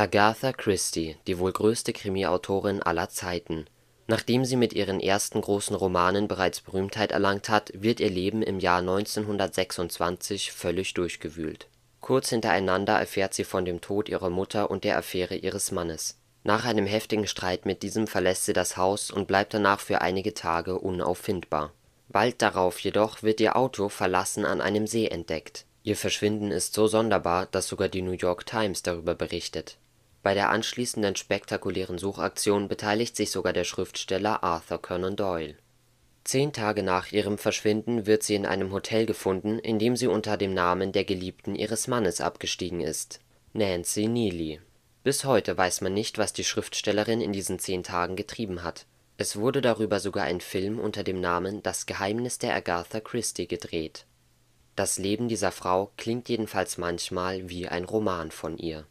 Agatha Christie, die wohl größte Krimiautorin aller Zeiten. Nachdem sie mit ihren ersten großen Romanen bereits Berühmtheit erlangt hat, wird ihr Leben im Jahr 1926 völlig durchgewühlt. Kurz hintereinander erfährt sie von dem Tod ihrer Mutter und der Affäre ihres Mannes. Nach einem heftigen Streit mit diesem verlässt sie das Haus und bleibt danach für einige Tage unauffindbar. Bald darauf jedoch wird ihr Auto verlassen an einem See entdeckt. Ihr Verschwinden ist so sonderbar, dass sogar die New York Times darüber berichtet bei der anschließenden spektakulären Suchaktion beteiligt sich sogar der Schriftsteller Arthur Conan Doyle. Zehn Tage nach ihrem Verschwinden wird sie in einem Hotel gefunden, in dem sie unter dem Namen der Geliebten ihres Mannes abgestiegen ist: Nancy Neely. Bis heute weiß man nicht, was die Schriftstellerin in diesen zehn Tagen getrieben hat. Es wurde darüber sogar ein Film unter dem Namen Das Geheimnis der Agatha Christie gedreht. Das Leben dieser Frau klingt jedenfalls manchmal wie ein Roman von ihr